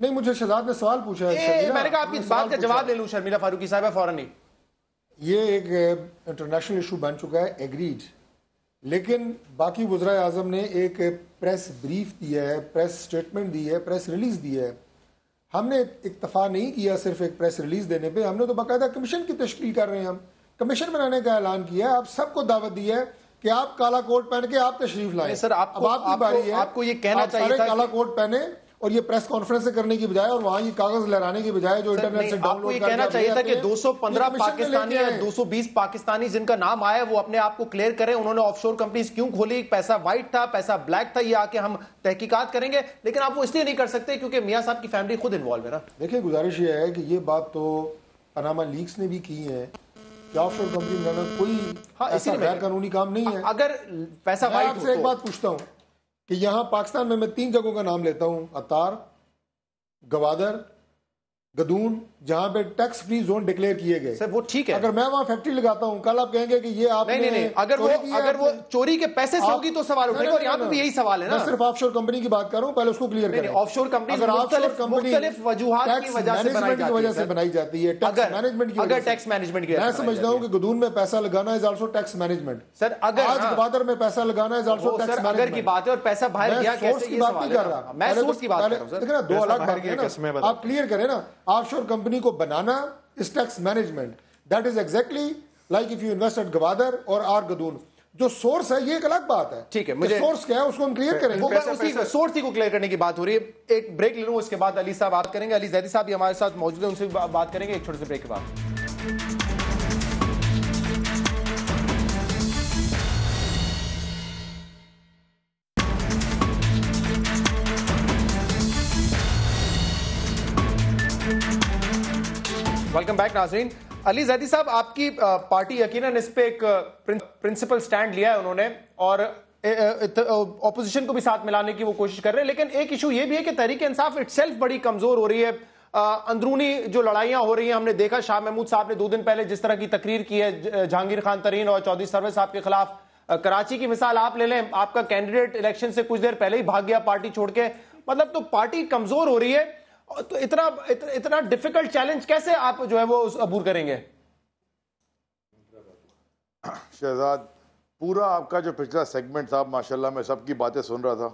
नहीं मुझे शहजाद ने सवाल पूछा है जवाब ले शर्मिला फारूकी साहब ही ये एक इंटरनेशनल इशू बन चुका है एग्रीड लेकिन बाकी वजरा आजम ने एक प्रेस ब्रीफ दी है प्रेस स्टेटमेंट दी है प्रेस रिलीज दी है हमने इतफा नहीं किया सिर्फ एक प्रेस रिलीज देने पे हमने तो बाकायदा कमीशन की तश्ल कर रहे हैं हम कमीशन बनाने का ऐलान किया है आप सबको दावत दी है कि आप काला कोट पहन के आप तशरीफ लाए सर आप आपकी बारी है आपको ये कहना चाहिए काला कोट पहने और ये प्रेस कॉन्फ्रेंस करने की बजाय और वहां ये कागज लहराने की बजाय जो इंटरनेट से आपको ये कहना चाहिए था कि 215 पाकिस्तानी या 220 पाकिस्तानी जिनका नाम आया वो अपने आप को क्लियर करें उन्होंने ऑफशोर कंपनीज क्यों खोली पैसा व्हाइट था पैसा ब्लैक था ये आके हम तहकीकात करेंगे लेकिन आप वो इसलिए नहीं कर सकते क्योंकि मियाँ साहब की फैमिली खुद इन्वॉल्व है ना देखिए गुजारिश ये है कि ये बात तो पनामा लीक्स ने भी की है ऑफशोर कंपनी कोई हाँ, गैर कानूनी काम नहीं है अगर पैसा व्हाइट आपसे एक तो- बात पूछता हूँ कि यहाँ पाकिस्तान में मैं तीन जगहों का नाम लेता हूँ अतार गवादर गदून जहाँ पे टैक्स फ्री जोन डिक्लेयर किए गए सर वो ठीक है अगर मैं वहाँ फैक्ट्री लगाता हूँ कल आप कहेंगे कि ये आप नहीं, नहीं, नहीं, अगर वो अगर वो चोरी के पैसे से होगी तो सवाल उठेगा और यहाँ पे भी यही सवाल है ना सिर्फ ऑफशोर कंपनी की बात कर रहा हूँ पहले उसको क्लियर करें ऑफशोर कंपनी अगर ऑफशोर कंपनी वजूहत की वजह से बनाई जाती है अगर मैनेजमेंट की अगर टैक्स मैनेजमेंट की मैं समझता हूँ कि गदून में पैसा लगाना is also tax management sir अगर आज हाँ। गवादर में पैसा लगाना इज ऑल्सो टैक्स अगर की बात है और पैसा बाहर गया सोर्स की बात नहीं मैं सोर्स की बात कर रहा हूँ दो लाख आप क्लियर करें ना ऑफशोर कंपनी कंपनी को बनाना इस tax management that is exactly like if you invest at Gwadar और आर गदून जो सोर्स है ये एक अलग बात है ठीक है मुझे सोर्स क्या है उसको हम क्लियर करेंगे वो पैसा, उसी पैसा। सोर्स ही को क्लियर करने की बात हो रही है एक ब्रेक ले लूँ उसके बाद अली साहब बात करेंगे अली जैदी साहब भी हमारे साथ मौजूद है उनसे बात करेंगे एक छोटे से ब्रेक के बाद वेलकम बैक नाजरीन अली जैदी साहब आपकी पार्टी यकीनन इस पे एक प्रिंसिपल स्टैंड लिया है उन्होंने और ऑपोजिशन को भी साथ मिलाने की वो कोशिश कर रहे हैं लेकिन एक इशू ये भी है कि तहरीक इंसाफ इट बड़ी कमजोर हो रही है अंदरूनी जो लड़ाइयां हो रही हैं हमने देखा शाह महमूद साहब ने दो दिन पहले जिस तरह की तकरीर की है जहांगीर खान तरीन और चौधरी सरवे साहब के खिलाफ कराची की मिसाल आप ले लें आपका कैंडिडेट इलेक्शन से कुछ देर पहले ही भाग गया पार्टी छोड़ के मतलब तो पार्टी कमजोर हो रही है तो इतना इतना डिफिकल्ट चैलेंज कैसे आप जो है वो अबूर करेंगे शहजाद पूरा आपका जो पिछला सेगमेंट था माशाल्लाह मैं सबकी बातें सुन रहा था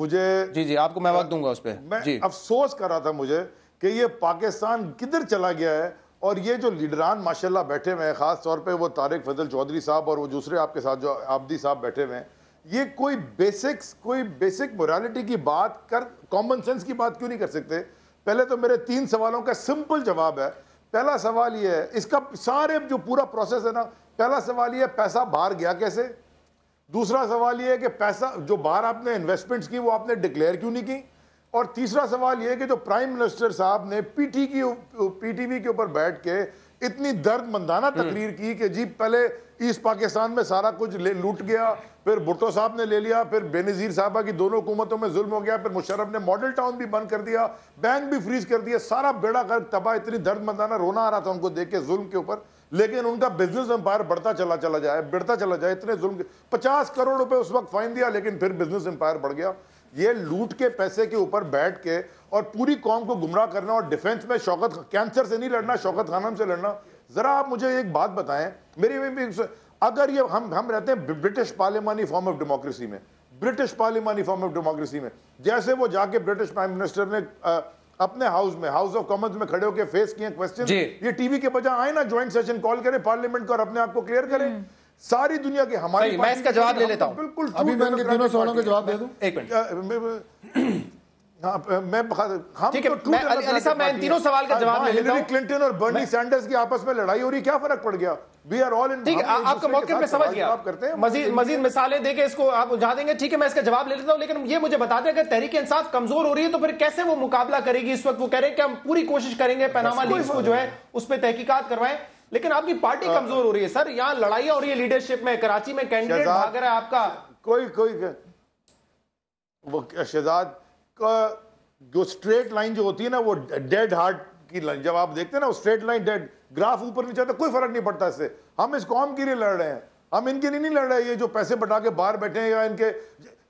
मुझे जी जी आपको मैं वक्त दूंगा उस पर मैं जी। अफसोस कर रहा था मुझे कि ये पाकिस्तान किधर चला गया है और ये जो लीडरान माशाल्लाह बैठे हुए हैं ख़ास तौर पे वो तारिक फजल चौधरी साहब और वो दूसरे आपके साथ जो आबदी साहब बैठे हुए हैं ये कोई बेसिक्स कोई बेसिक मोरालिटी की बात कर कॉमन सेंस की बात क्यों नहीं कर सकते पहले तो मेरे तीन सवालों का सिंपल जवाब है पहला सवाल ये है इसका सारे जो पूरा प्रोसेस है ना पहला सवाल ये है पैसा बाहर गया कैसे दूसरा सवाल ये है कि पैसा जो बाहर आपने इन्वेस्टमेंट्स की वो आपने डिक्लेयर क्यों नहीं की और तीसरा सवाल ये है कि जो प्राइम मिनिस्टर साहब ने पीटी की पीटीवी के ऊपर बैठ के इतनी दर्द मंदाना हम्म। तकरीर की कि जी पहले ईस्ट पाकिस्तान में सारा कुछ ले लूट गया फिर भुट्टो साहब ने ले लिया फिर बेनजीर साहबा की दोनों हुकूमतों में जुल्म हो गया फिर मुशरफ ने मॉडल टाउन भी बंद कर दिया बैंक भी फ्रीज कर दिया सारा बेड़ा कर तबाह इतनी दर्द मंदाना रोना आ रहा था उनको देख के जुल्म के ऊपर लेकिन उनका बिजनेस एम्पायर बढ़ता चला चला जाए बढ़ता चला जाए इतने जुल्म पचास करोड़ रुपए उस वक्त फाइन दिया लेकिन फिर बिजनेस एम्पायर बढ़ गया ये लूट के पैसे के ऊपर बैठ के और पूरी कौम को गुमराह करना और डिफेंस में शौकत कैंसर से नहीं लड़ना शौकत खानम से लड़ना ज़रा आप मुझे एक बात बताएं मेरी भी अगर ये हम हम रहते हैं ब्रिटिश पार्लियामानी फॉर्म ऑफ डेमोक्रेसी में ब्रिटिश पार्लियामानी फॉर्म ऑफ डेमोक्रेसी में जैसे वो जाके ब्रिटिश प्राइम मिनिस्टर ने आ, अपने हाउस में हाउस ऑफ कॉमन्स में खड़े होकर फेस किए क्वेश्चन ये टीवी के बजाय आए ना ज्वाइंट सेशन कॉल करें पार्लियामेंट को और अपने आप को क्लियर करें हम्म। सारी दुनिया के हमारे मैं इसका जवाब ले लेता हूं बिल्कुल अभी मैं इनके तीनों सवालों के जवाब दे दूं एक मिनट हाँ, क्लिंटन तो हाँ, हाँ, और बर्नी सैंडर्स की आपस में लड़ाई हो रही क्या फर्क पड़ गया वी आर ऑल इन ठीक है आपका मौके पे समझ गया आप करते हैं मजीद मिसालें देके इसको आप देंगे ठीक है मैं इसका जवाब ले लेता लेकिन ये मुझे बता दें अगर तहरीक इंसाफ कमजोर हो रही है तो फिर कैसे वो मुकाबला करेगी इस वक्त वो कह रहे हैं कि हम पूरी कोशिश करेंगे पैनामा लीग को जो है उस पर तहकीकत करवाएं लेकिन आपकी पार्टी कमजोर हो रही है सर यहाँ लड़ाई हो रही है लीडरशिप में कराची में कैंडिडेट भाग रहा है आपका कोई कोई वो शहजाद जो स्ट्रेट लाइन जो होती है ना वो डेड हार्ट की लाइन जब आप देखते हैं ना वो स्ट्रेट लाइन डेड ग्राफ ऊपर नीचे होता कोई फर्क नहीं पड़ता इससे हम इस कॉम के लिए लड़ रहे हैं हम इनके लिए नहीं लड़ रहे ये जो पैसे बटा के बाहर बैठे हैं या इनके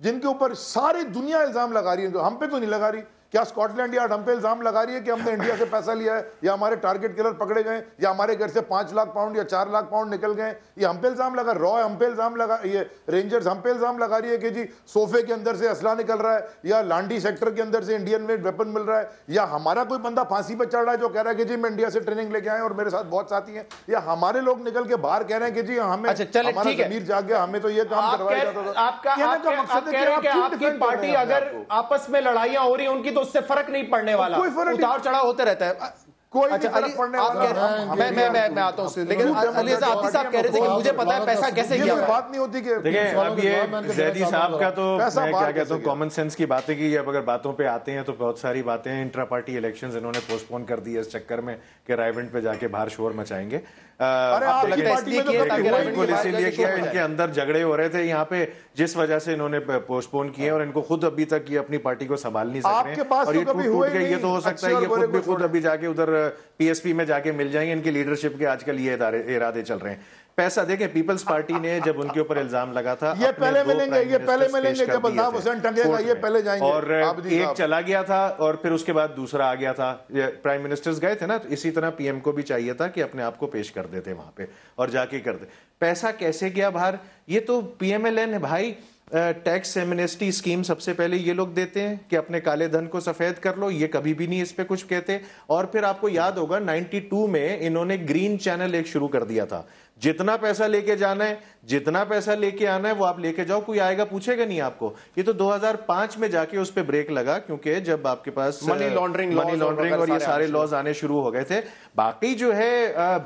जिनके ऊपर सारी दुनिया इल्ज़ाम लगा रही है हम पे तो नहीं लगा रही क्या स्कॉटलैंड यार्ड हम पे इल्जाम लगा रही है कि हमने इंडिया से पैसा लिया है या हमारे टारगेट किलर पकड़े गए या हमारे घर से पांच लाख पाउंड या चार लाख पाउंड निकल गए ये हम पे इल्जाम लगा रॉ हम पे इल्जाम लगा ये रेंजर्स हम पे इल्जाम लगा रही है कि जी सोफे के अंदर से असला निकल रहा है या लांडी सेक्टर के अंदर से इंडियन मेड वेपन मिल रहा है या हमारा कोई बंदा फांसी पर चढ़ रहा है जो कह रहा है कि जी मैं इंडिया से ट्रेनिंग लेके आए और मेरे साथ बहुत साथी है या हमारे लोग निकल के बाहर कह रहे हैं कि जी हमें अच्छा, हमारा जमीर जाग गया हमें तो ये काम करवाया जाता था आपका मकसद है आपस में लड़ाइया हो रही है उनकी तो तो उससे फर्क नहीं पड़ने वाला कोई फर्क उतार चढ़ाव होते रहता है कोई अच्छा, अली, आप कह रहे हाँ, हाँ, मैं मैं मैं हाँ, मैं आता हूँ लेकिन अली आती साहब कह रहे थे कि मुझे पता है पैसा कैसे किया बात नहीं होती कि देखिए अब ये जैदी साहब का तो मैं क्या कहता हूँ कॉमन सेंस की बात है कि अब अगर बातों पे आते हैं तो बहुत सारी बातें इंट्रा पार्टी इलेक्शंस इन्होंने पोस्टपोन कर दी है इस चक्कर में कि रायवेंट पे जाके बाहर शोर मचाएंगे तो इसीलिए इनके अंदर झगड़े हो रहे थे यहाँ पे जिस वजह से इन्होंने पोस्टपोन किए हाँ। और इनको खुद अभी तक ये अपनी पार्टी को संभाल नहीं सकते और तो ये टूट टूट के ये तो हो सकता है ये खुद भी खुद अभी जाके उधर पीएसपी में जाके मिल जाएंगे इनकी लीडरशिप के आजकल ये इरादे चल रहे हैं पैसा देखें पीपल्स पार्टी ने जब उनके ऊपर इल्जाम लगा था ये पहले मिलेंगे ये पहले मिलेंगे जब अल्ताफ हुसैन टंगेगा ये पहले जाएंगे और एक चला गया था और फिर उसके बाद दूसरा आ गया था प्राइम मिनिस्टर्स गए थे ना तो इसी तरह पीएम को भी चाहिए था कि अपने आप को पेश कर देते वहां पे और जाके कर दे पैसा कैसे गया बाहर ये तो पीएमएलएन है भाई टैक्स एमनेस्टी स्कीम सबसे पहले ये लोग देते हैं कि अपने काले धन को सफेद कर लो ये कभी भी नहीं इस पर कुछ कहते और फिर आपको याद होगा 92 में इन्होंने ग्रीन चैनल एक शुरू कर दिया था जितना पैसा लेके जाना है जितना पैसा लेके आना है वो आप लेके जाओ कोई आएगा पूछेगा नहीं आपको ये तो 2005 में जाके उस पर ब्रेक लगा क्योंकि जब आपके पास मनी लॉन्ड्रिंग मनी लॉन्ड्रिंग और ये सारे लॉज आने शुरू हो गए थे बाकी जो है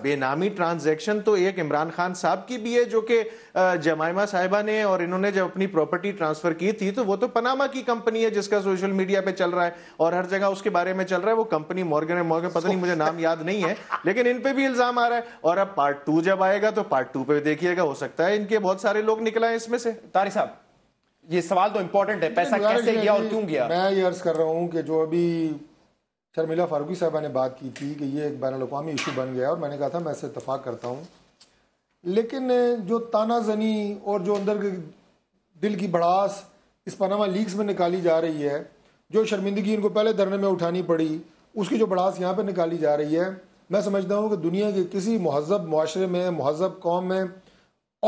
बेनामी ट्रांजेक्शन तो एक इमरान खान साहब की भी है जो कि जमाइमा साहिबा ने और इन्होंने जब अपनी प्रॉपर्टी ट्रांसफर की थी तो वो तो पनामा की कंपनी है जिसका सोशल मीडिया पे चल रहा है और हर जगह उसके बारे में चल रहा है वो कंपनी मॉर्गन एंड मॉर्गन पता नहीं मुझे नाम याद नहीं है लेकिन इन पे भी इल्जाम आ रहा है और अब पार्ट टू जब आएगा तो पार्ट टू पे देखिएगा हो सकता है लगता है इनके बहुत सारे लोग निकला है इसमें से तारी साहब ये सवाल तो इम्पोर्टेंट है पैसा कैसे गया और क्यों गया मैं ये अर्ज कर रहा हूँ कि जो अभी शर्मिला फारूकी साहबा ने बात की थी कि ये एक बैन अवी इशू बन गया और मैंने कहा था मैं इससे इतफाक़ करता हूँ लेकिन जो तानाजनी और जो अंदर के दिल की बड़ास इस पनामा लीग्स में निकाली जा रही है जो शर्मिंदगी इनको पहले धरने में उठानी पड़ी उसकी जो बड़ास यहाँ पर निकाली जा रही है मैं समझता हूँ कि दुनिया के किसी महजब माशरे में महजब कौम में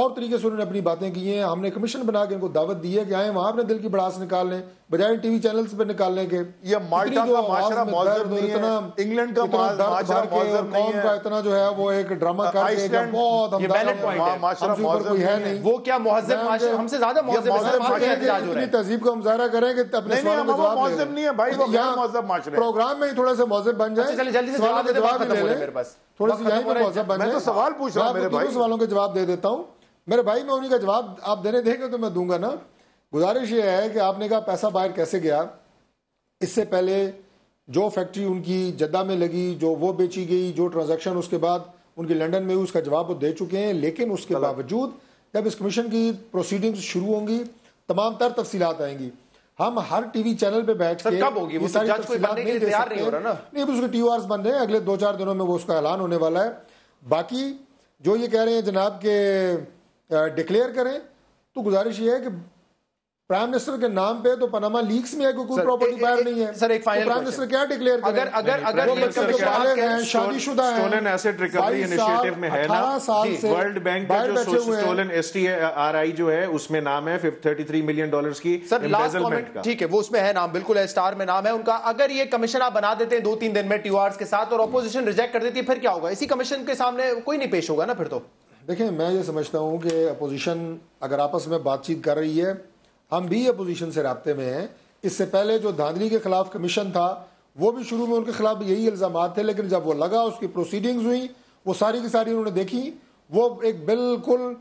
और तरीके से उन्होंने अपनी बातें की हैं हमने कमीशन बना के इनको दावत दी है कि आए वहाँ अपने दिल की बड़ास निकाल लें बजाय टीवी चैनल्स पर निकालने के ये का इंग्लैंड का मौजूद इतना जो है वो एक ड्रामा कर बहुत कोई है नहीं वो क्या हमसे ज्यादा तहजीब का हम जाहिर करें कि अपने प्रोग्राम में ही थोड़ा सा मुहज्जब बन जाए अच्छा, जल्दी सवालों के जवाब दे थोड़ा सा यहीं पर मुहज्जब बन तो जाए सवाल पूछ रहा हूं सवालों के जवाब दे देता हूँ मेरे भाई मैं उन्हीं का जवाब आप देने देंगे तो मैं दूंगा ना गुजारिश ये है कि आपने कहा पैसा बाहर कैसे गया इससे पहले जो फैक्ट्री उनकी जद्दा में लगी जो वो बेची गई जो ट्रांजैक्शन उसके बाद उनकी लंदन में हुई उसका जवाब वो दे चुके हैं लेकिन उसके बावजूद जब इस कमीशन की प्रोसीडिंग्स शुरू होंगी तमाम तर तफसीत आएंगी हम हर टीवी चैनल पे बैठ के कब होगी वो तो सारी नहीं नहीं हो रहा ना नहीं उसके टी आर्स बन रहे हैं अगले दो चार दिनों में वो उसका ऐलान होने वाला है बाकी जो ये कह रहे हैं जनाब के डिक्लेयर करें तो गुजारिश ये है कि प्राइम मिनिस्टर के नाम पे तो पनामा लीक्स में है कि कोई प्रॉपर्टी बायर नहीं है सर एक फाइनल प्राइम मिनिस्टर क्या डिक्लेयर अगर अगर अगर मतलब शादीशुदा हैं स्टोलन एसेट रिकवरी इनिशिएटिव में है ना वर्ल्ड बैंक का जो स्टोलन एसटीआरआई जो है उसमें नाम है 33 मिलियन डॉलर्स की सर लास्ट कमेंट ठीक है वो उसमें है नाम बिल्कुल है स्टार में नाम है उनका अगर ये कमीशन आप बना देते हैं दो तीन दिन में टीओआरएस के साथ और अपोजिशन रिजेक्ट कर देती है फिर क्या होगा इसी कमीशन के सामने कोई नहीं पेश होगा ना फिर तो देखें मैं ये समझता हूँ कि अपोजिशन अगर आपस में बातचीत कर रही है हम भी अपोजिशन से रबते में हैं इससे पहले जो धांधली के खिलाफ कमीशन था वो भी शुरू में उनके खिलाफ यही इल्ज़ाम थे लेकिन जब वो लगा उसकी प्रोसीडिंग्स हुई वो सारी की सारी उन्होंने देखी वो एक बिल्कुल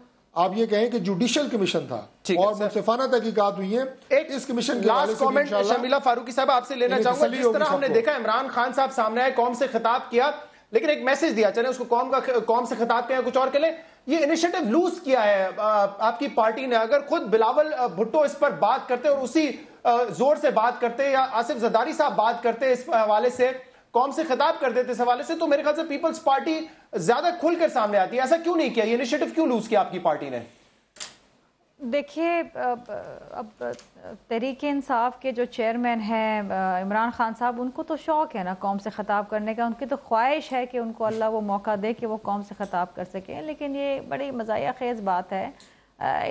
आप ये कहें कि जुडिशियल कमीशन था और मुनसिफाना तहकीकत हुई है इस commission last comment Shamila Farooqui sahab आपसे लेना चाहूंगा जिस तरह हमने देखा इमरान खान साहब सामने आए कौम से खिताब किया लेकिन एक मैसेज दिया चले उसको कौम का कौम से खिताब किया कुछ और के लिए ये इनिशिएटिव लूज किया है आपकी पार्टी ने अगर खुद बिलावल भुट्टो इस पर बात करते और उसी जोर से बात करते या आसिफ जदारी साहब बात करते इस हवाले से कौन से खिताब कर देते इस हवाले से तो मेरे ख्याल से पीपल्स पार्टी ज्यादा खुलकर सामने आती है ऐसा क्यों नहीं किया ये इनिशिएटिव क्यों लूज किया आपकी पार्टी ने देखिए अब, अब तहरीक इंसाफ के जो चेयरमैन हैं इमरान खान साहब उनको तो शौक़ है ना कौम से ख़ताब करने का उनकी तो ख्वाहिश है कि उनको अल्लाह वो मौका दे कि वो कौम से ख़ताब कर सकें लेकिन ये बड़ी मज़ाया खेज़ बात है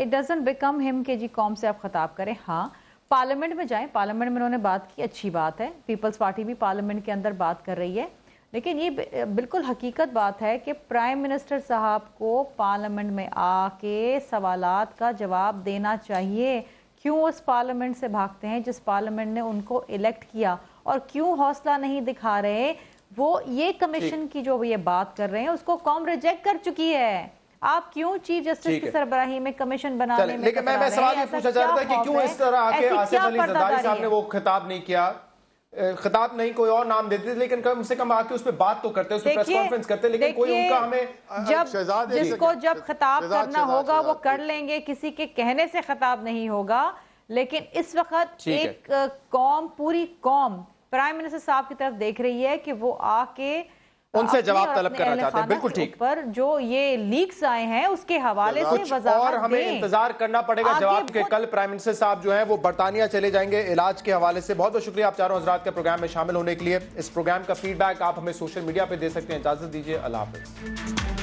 इट डज़न बिकम हिम के जी कौम से आप ख़ताब करें हाँ पार्लियामेंट में जाएं पार्लियामेंट में उन्होंने बात की अच्छी बात है पीपल्स पार्टी भी पार्लियामेंट के अंदर बात कर रही है लेकिन ये बिल्कुल हकीकत बात है कि प्राइम मिनिस्टर साहब को पार्लियामेंट में आके सवालात का जवाब देना चाहिए क्यों उस पार्लियामेंट से भागते हैं जिस पार्लियामेंट ने उनको इलेक्ट किया और क्यों हौसला नहीं दिखा रहे वो ये कमीशन की जो ये बात कर रहे हैं उसको कॉम रिजेक्ट कर चुकी है आप क्यों चीफ जस्टिस की सरबराही में कमीशन बनाने में लेकिन मैं, मैं सवाल ये पूछना चाहता था कि क्यों इस तरह आके आसिफ अली जरदारी साहब ने वो खिताब नहीं किया खिताब नहीं कोई और नाम देते लेकिन कम से कम आके उस पर बात तो करते हैं प्रेस कॉन्फ्रेंस करते लेकिन कोई उनका हमें जब जिसको जब खिताब करना होगा वो कर लेंगे किसी के कहने से खिताब नहीं होगा लेकिन इस वक्त एक कौम पूरी कौम प्राइम मिनिस्टर साहब की तरफ देख रही है कि वो आके तो उनसे जवाब तलब करना चाहते हैं बिल्कुल ठीक पर जो ये लीक्स आए हैं उसके हवाले से और हमें इंतजार करना पड़ेगा जवाब के कल प्राइम मिनिस्टर साहब जो हैं वो बरतानिया चले जाएंगे इलाज के हवाले से बहुत बहुत शुक्रिया आप चारों हजरात के प्रोग्राम में शामिल होने के लिए इस प्रोग्राम का फीडबैक आप हमें सोशल मीडिया पर दे सकते हैं इजाजत दीजिए अल्लाह हाफिज़